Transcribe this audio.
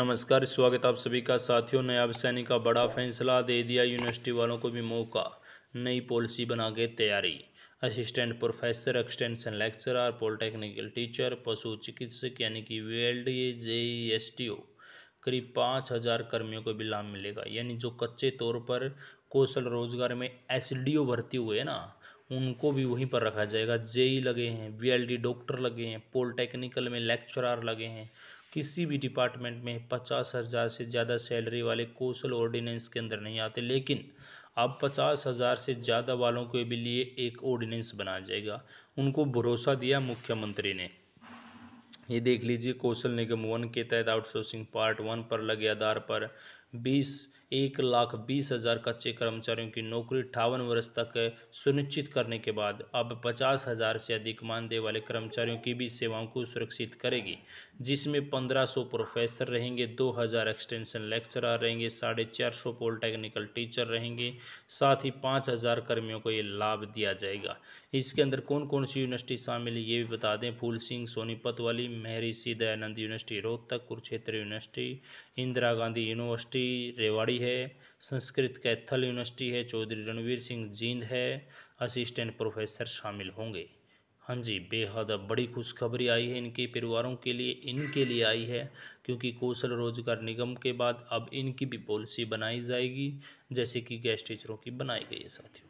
नमस्कार स्वागत आप सभी का साथियों नया सैनिक का बड़ा फैसला दे दिया यूनिवर्सिटी वालों को भी मौका नई पॉलिसी बना के तैयारी assistant professor extension lecturer polytechnical teacher पशु चिकित्सक यानी कि V L D J S T O करीब पाँच हज़ार कर्मियों को भी लाभ मिलेगा यानी जो कच्चे तौर पर कौशल रोजगार में एस डी ओ भर्ती हुए ना उनको भी वहीं पर रखा जाएगा जेई लगे हैं वी एल डी डॉक्टर लगे हैं पॉलिटेक्निकल में लेक्चरार लगे हैं किसी भी डिपार्टमेंट में पचास हज़ार से ज़्यादा सैलरी वाले कौशल ऑर्डिनेंस के अंदर नहीं आते लेकिन अब पचास हज़ार से ज़्यादा वालों के भी लिए एक ऑर्डिनेंस बनाया जाएगा उनको भरोसा दिया मुख्यमंत्री ने ये देख लीजिए कौशल निगम वन के तहत आउटसोर्सिंग पार्ट वन पर लगे आधार पर बीस एक लाख बीस हज़ार कच्चे कर्मचारियों की नौकरी अठावन वर्ष तक सुनिश्चित करने के बाद अब पचास हज़ार से अधिक मानदेय वाले कर्मचारियों की भी सेवाओं को सुरक्षित करेगी जिसमें पंद्रह सौ प्रोफेसर रहेंगे दो हज़ार एक्सटेंशन लेक्चरर रहेंगे साढ़े चार सौ पॉलिटेक्निकल टीचर रहेंगे साथ ही पाँच हज़ार कर्मियों को ये लाभ दिया जाएगा इसके अंदर कौन कौन सी यूनिवर्सिटी शामिल है ये भी बता दें फूल सिंह सोनीपत वाली Maharshi Dayanand university Rohtak Kurukshetra university Indira Gandhi university Rewari Mumbai है संस्कृत कैथल यूनिवर्सिटी है चौधरी रणवीर सिंह जींद है असिस्टेंट प्रोफेसर शामिल होंगे हाँ जी बेहद बड़ी खुशखबरी आई है इनके परिवारों के लिए इनके लिए आई है क्योंकि कौशल रोजगार निगम के बाद अब इनकी भी पॉलिसी बनाई जाएगी जैसे कि गैस टीचरों की बनाई गई है साथियों